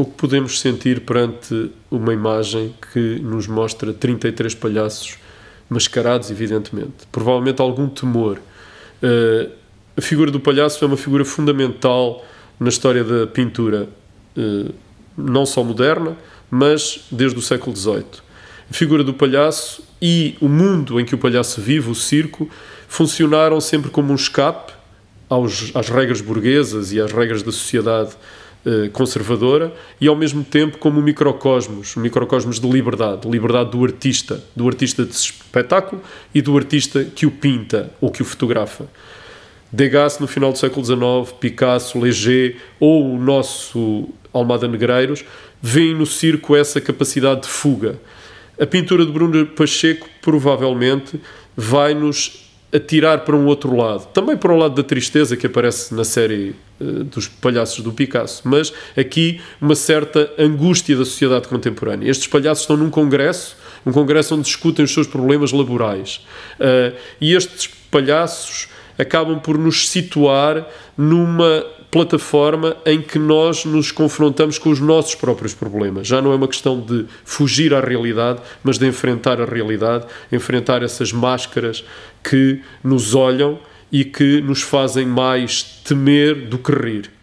o que podemos sentir perante uma imagem que nos mostra 33 palhaços mascarados, evidentemente. Provavelmente algum temor. Uh, a figura do palhaço é uma figura fundamental na história da pintura, uh, não só moderna, mas desde o século XVIII. A figura do palhaço e o mundo em que o palhaço vive, o circo, funcionaram sempre como um escape aos, às regras burguesas e às regras da sociedade eh, conservadora e ao mesmo tempo como um microcosmos, um microcosmos de liberdade, liberdade do artista, do artista de espetáculo e do artista que o pinta ou que o fotografa. Degas no final do século XIX, Picasso, Leger ou o nosso Almada Negreiros vêem no circo essa capacidade de fuga. A pintura de Bruno Pacheco provavelmente vai nos atirar para um outro lado, também para o um lado da tristeza que aparece na série uh, dos palhaços do Picasso, mas aqui uma certa angústia da sociedade contemporânea. Estes palhaços estão num congresso, um congresso onde discutem os seus problemas laborais, uh, e estes palhaços acabam por nos situar numa plataforma em que nós nos confrontamos com os nossos próprios problemas. Já não é uma questão de fugir à realidade, mas de enfrentar a realidade, enfrentar essas máscaras que nos olham e que nos fazem mais temer do que rir.